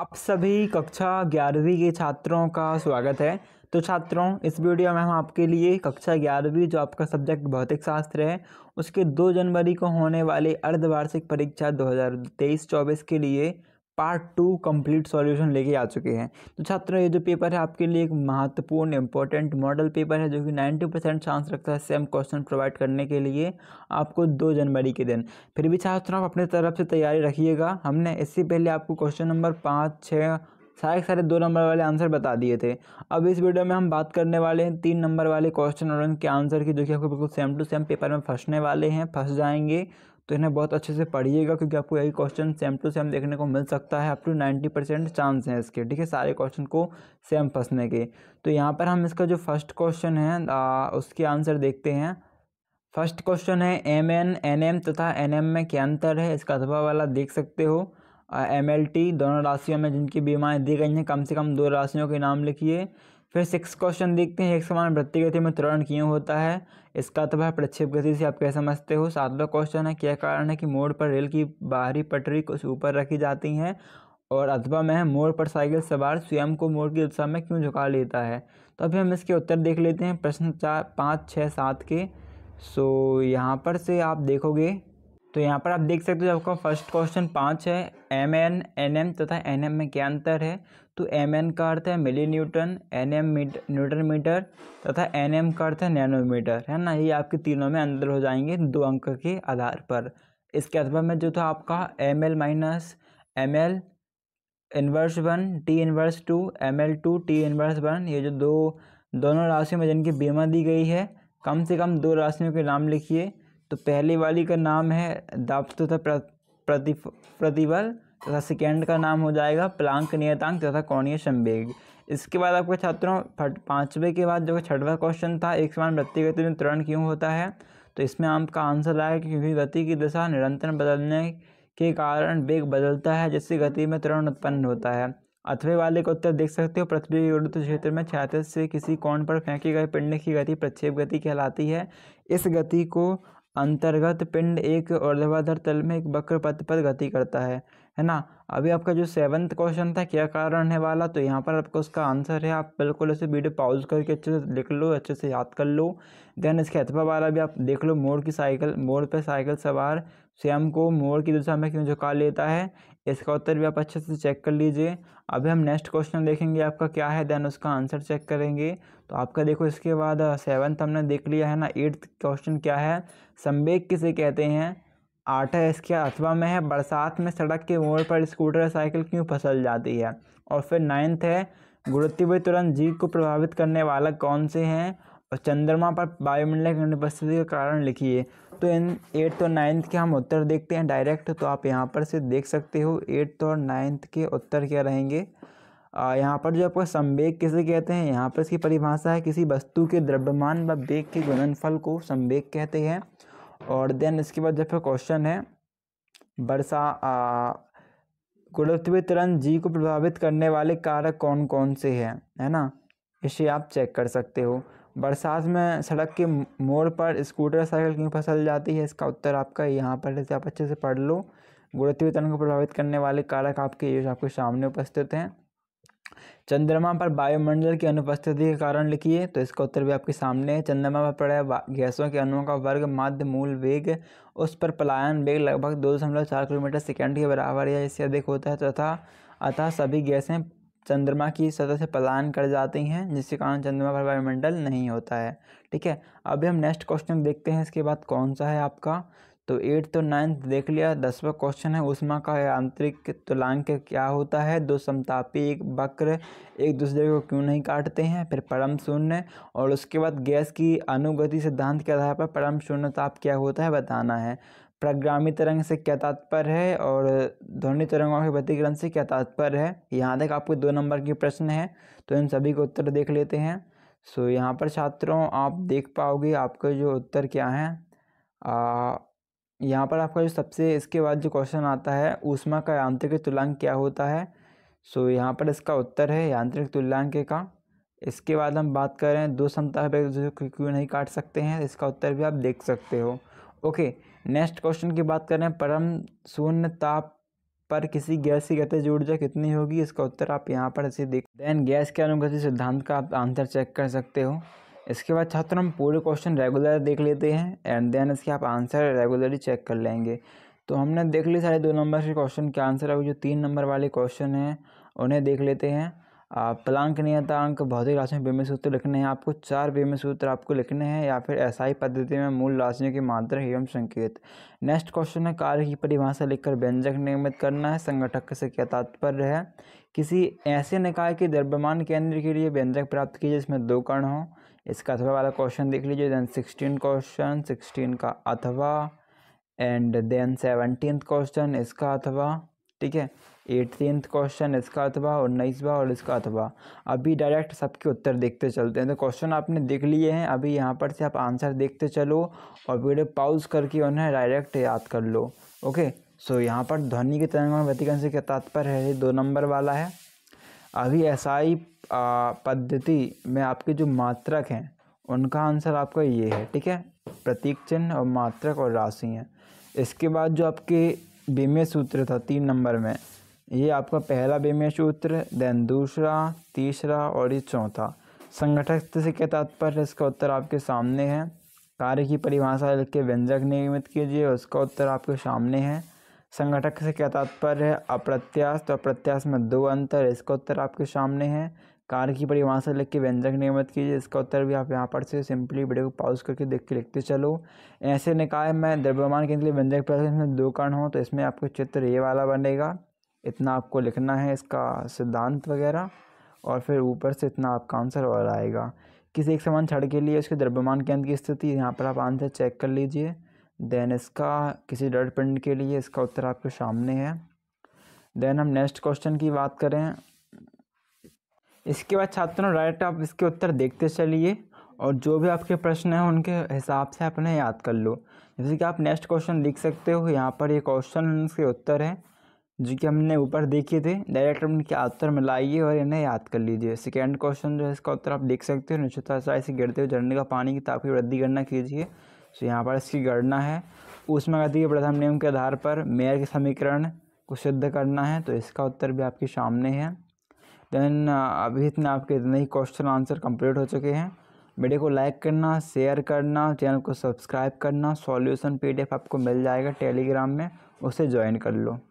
आप सभी कक्षा ग्यारहवीं के छात्रों का स्वागत है तो छात्रों इस वीडियो में हम आपके लिए कक्षा ग्यारहवीं जो आपका सब्जेक्ट भौतिक शास्त्र है उसके दो जनवरी को होने वाले अर्धवार्षिक परीक्षा 2023-24 के लिए पार्ट टू कंप्लीट सॉल्यूशन लेके आ चुके हैं तो छात्रों ये जो पेपर है आपके लिए एक महत्वपूर्ण इंपॉर्टेंट मॉडल पेपर है जो कि 90 परसेंट चांस रखता है सेम क्वेश्चन प्रोवाइड करने के लिए आपको दो जनवरी के दिन फिर भी छात्रों आप अपने तरफ से तैयारी रखिएगा हमने इससे पहले आपको क्वेश्चन नंबर पाँच छः सारे सारे दो नंबर वाले आंसर बता दिए थे अब इस वीडियो में हम बात करने वाले हैं तीन नंबर वाले क्वेश्चन और उनके आंसर की जो कि आपको बिल्कुल सेम टू सेम पेपर में फंसने वाले हैं फंस जाएंगे तो इन्हें बहुत अच्छे से पढ़िएगा क्योंकि आपको यही क्वेश्चन सेम टू सेम देखने को मिल सकता है up to ninety percent chance हैं इसके ठीक है सारे क्वेश्चन को सेम फंसने के तो यहाँ पर हम इसका जो फर्स्ट क्वेश्चन है आ, उसके आंसर देखते हैं फर्स्ट क्वेश्चन है एम एन एन एम तथा एन एम में क्या अंतर है इसका अथवा वाला देख सकते हो एम एल टी दोनों राशियों में जिनकी बीमाएँ दी गई हैं कम से कम दो राशियों के नाम लिखिए फिर सिक्स क्वेश्चन देखते हैं एक समान वृत्ति गति में त्वरण क्यों होता है इसका अथवा तो प्रक्षेप गति से आप क्या समझते हो सातवा क्वेश्चन है क्या कारण है कि मोड़ पर रेल की बाहरी पटरी कुछ ऊपर रखी जाती हैं और अथवा में मोड़ पर साइकिल सवार स्वयं को मोड़ की दिशा में क्यों झुका लेता है तो अभी हम इसके उत्तर देख लेते हैं प्रश्न चार पाँच छः सात के सो यहाँ पर से आप देखोगे तो यहाँ पर आप देख सकते हो आपका फर्स्ट क्वेश्चन पाँच है एम एन एन एम तथा एन एम में क्या अंतर है तो एम एन का अर्थ है milli newton N M newton metre तथा एन एम का अर्थ है नैनोमीटर है ना ये आपके तीनों में अंतर हो जाएंगे दो अंक के आधार पर इसके अलावा में जो था आपका M L minus M L inverse one T inverse two M L two T inverse one ये जो दो दोनों राशियों में जिनकी बीमा दी गई है कम से कम दो राशियों के नाम लिखिए तो पहली वाली का नाम है दाप तथा प्रति प्रतिबल तथा सेकेंड का नाम हो जाएगा प्लांक नियतांक तथा कौणीय संवेग इसके बाद आपके छात्रों पाँचवें के बाद जो छठवा क्वेश्चन था एक समान वृत्ति गति में त्वरण क्यों होता है तो इसमें आपका आंसर आएगा क्योंकि गति की दिशा निरंतर बदलने के कारण वेग बदलता है जिससे गति में त्वरण उत्पन्न होता है अथवे वाले का उत्तर देख सकते हो पृथ्वी के क्षेत्र में छात्र से किसी कोण पर फेंके गए पिंड की गति प्रक्षेप गति कहलाती है इस गति को अंतर्गत पिंड एक ऊर्ध्वाधर तल में एक वक्र पथ पर गति करता है है ना अभी आपका जो सेवन्थ क्वेश्चन था क्या कारण है वाला तो यहाँ पर आपका उसका आंसर है आप बिल्कुल ऐसे वीडियो पॉज करके अच्छे से लिख लो अच्छे से याद कर लो देन इसके अथवा वाला भी आप देख लो मोड़ की साइकिल मोड़ पर साइकिल सवार स्वयं को मोड़ की दिशा में क्यों झुका लेता है इसका उत्तर भी आप अच्छे से चेक कर लीजिए अभी हम नेक्स्ट क्वेश्चन देखेंगे आपका क्या है देन उसका आंसर चेक करेंगे तो आपका देखो इसके बाद सेवन्थ हमने देख लिया है ना एट्थ क्वेश्चन क्या है संवेक किसे कहते हैं आटा इसके अथवा में है बरसात में सड़क के मोड़ पर स्कूटर साइकिल क्यों फसल जाती है और फिर नाइन्थ है गुड़ती हुई तुरंत जीव को प्रभावित करने वाला कौन से हैं और चंद्रमा पर वायुमंडल की अनुपस्थिति का कारण लिखिए तो इन एट्थ और नाइन्थ के हम उत्तर देखते हैं डायरेक्ट तो आप यहाँ पर से देख सकते हो एट्थ और नाइन्थ के उत्तर क्या रहेंगे यहाँ पर जो आपका संवेग किसे कहते हैं यहाँ पर इसकी परिभाषा है किसी वस्तु के द्रव्यमान व वेग के गुणनफल को संवेग कहते हैं और देन इसके बाद जब क्वेश्चन है वर्षा गुरुत्वीय तरण जी को प्रभावित करने वाले कारक कौन कौन से हैं है ना इसे आप चेक कर सकते हो बरसात में सड़क के मोड़ पर स्कूटर साइकिल क्यों फसल जाती है इसका उत्तर आपका यहाँ पर जैसे आप अच्छे से पढ़ लो गुरुत्वीय तरण को प्रभावित करने वाले कारक आपके ये आपके सामने उपस्थित हैं चंद्रमा पर वायुमंडल की अनुपस्थिति के कारण लिखिए तो इसका उत्तर भी आपके सामने है चंद्रमा पर पड़े गैसों के अणुओं का वर्ग माध्य मूल वेग उस पर पलायन वेग लगभग दो दशमलव चार किलोमीटर सेकेंड के बराबर या इससे अधिक होता है तथा अतः सभी गैसें चंद्रमा की सतह से पलायन कर जाती हैं जिसके कारण चंद्रमा पर वायुमंडल नहीं होता है ठीक है अभी हम नेक्स्ट क्वेश्चन देखते हैं इसके बाद कौन सा है आपका तो एट्थ और नाइन्थ देख लिया दसवा क्वेश्चन है उष्मा का आंतरिक तुलांक क्या होता है दो समतापी एक वक्र एक दूसरे को क्यों नहीं काटते हैं फिर परम शून्य और उसके बाद गैस की अनुगति सिद्धांत के आधार पर परम शून्य ताप क्या होता है बताना है प्रग्रामी तरंग से क्या तात्पर्य है और ध्वनि तरंगों के प्रतिकरण से क्या तात्पर्य है यहाँ तक आपके दो नंबर के प्रश्न हैं तो इन सभी को उत्तर देख लेते हैं सो यहाँ पर छात्रों आप देख पाओगे आपके जो उत्तर क्या हैं यहाँ पर आपका जो सबसे इसके बाद जो क्वेश्चन आता है ऊष्मा का यांत्रिक तुलांक क्या होता है सो यहाँ पर इसका उत्तर है यांत्रिक तुल्यांक का इसके बाद हम बात कर रहे हैं दो समता जो क्यों नहीं काट सकते हैं इसका उत्तर भी आप देख सकते हो ओके नेक्स्ट क्वेश्चन की बात करें परम शून्य ताप पर किसी गैस की गति ऊर्जा कितनी होगी इसका उत्तर आप यहाँ पर इसे देख देन गैस के अनुगति सिद्धांत का आप आंसर चेक कर सकते हो इसके बाद छात्र हम पूरे क्वेश्चन रेगुलर देख लेते हैं एंड देन इसके आप आंसर रेगुलरली चेक कर लेंगे तो हमने देख लिए सारे दो नंबर के क्वेश्चन के आंसर अभी जो तीन नंबर वाले क्वेश्चन हैं उन्हें देख लेते हैं प्लांक नियतांक भौतिक राशियों में सूत्र लिखने हैं आपको चार बेमेल सूत्र आपको लिखने हैं या फिर ही पद्धति में मूल राशियों की मात्रा एवं संकेत नेक्स्ट क्वेश्चन है कार्य की परिभाषा लिखकर व्यंजक नियमित करना है संगठक से क्या तात्पर्य है किसी ऐसे निकाय के द्रव्यमान केंद्र के लिए व्यंजक प्राप्त कीजिए जिसमें दो कर्ण हों इसका अथवा वाला क्वेश्चन देख लीजिए देन सिक्सटीन क्वेश्चन सिक्सटीन का अथवा एंड देन सेवनटीन क्वेश्चन इसका अथवा ठीक है एटीन क्वेश्चन इसका अथवा उन्नीसवा और इसका अथवा अभी डायरेक्ट सबके उत्तर देखते चलते हैं तो क्वेश्चन आपने देख लिए हैं अभी यहाँ पर से आप आंसर देखते चलो और वीडियो पॉज करके उन्हें डायरेक्ट याद कर लो ओके सो यहाँ पर ध्वनि के तरंग में व्यतिकरण से क्या तात्पर्य है दो नंबर वाला है अभी ही पद्धति में आपके जो मात्रक हैं उनका आंसर आपका ये है ठीक है प्रतीक चिन्ह और मात्रक और राशि हैं इसके बाद जो आपके बीमे सूत्र था तीन नंबर में ये आपका पहला विमेय सूत्र देन दूसरा तीसरा और ये चौथा संगठक से क्या तात्पर्य इसका उत्तर आपके सामने है कार्य की परिभाषा लिख के व्यंजक नियमित कीजिए उसका उत्तर आपके सामने है संगठक से क्या तात्पर्य है अप्रत्याश तो अप्रत्याश में दो अंतर इसका उत्तर आपके सामने है कार्य की परिभाषा लिख के व्यंजक नियमित कीजिए इसका उत्तर भी आप यहाँ पर से सिंपली वीडियो को पॉज करके देख के लिखते चलो ऐसे निकाय में द्रव्यमान के लिए व्यंजक प्रश्न में दो कण हो तो इसमें आपको चित्र ये वाला बनेगा इतना आपको लिखना है इसका सिद्धांत वगैरह और फिर ऊपर से इतना आपका आंसर और आएगा किसी एक समान छड़ के लिए उसके द्रव्यमान केंद्र की स्थिति यहाँ पर आप आंसर चेक कर लीजिए देन इसका किसी डट पिंड के लिए इसका उत्तर आपके सामने है देन हम नेक्स्ट क्वेश्चन की बात करें इसके बाद छात्रों डायरेक्ट आप इसके उत्तर देखते चलिए और जो भी आपके प्रश्न हैं उनके हिसाब से आप याद कर लो जैसे कि आप नेक्स्ट क्वेश्चन लिख सकते हो यहाँ पर ये क्वेश्चन के उत्तर हैं जो कि हमने ऊपर देखे थे डायरेक्ट हम इनके उत्तर में लाइए और इन्हें याद कर लीजिए सेकेंड क्वेश्चन जो है इसका उत्तर आप देख सकते हो निश्चित साय से गिरते हुए झरने का पानी की ताकि वृद्धि गणना कीजिए तो यहाँ पर इसकी गणना है उसमें उष्मागतिकीय प्रथम नियम के आधार पर मेयर के समीकरण को सिद्ध करना है तो इसका उत्तर भी आपके सामने है देन अभी इतने आपके इतने ही क्वेश्चन आंसर कंप्लीट हो चुके हैं वीडियो को लाइक करना शेयर करना चैनल को सब्सक्राइब करना सॉल्यूशन पीडीएफ आपको मिल जाएगा टेलीग्राम में उसे ज्वाइन कर लो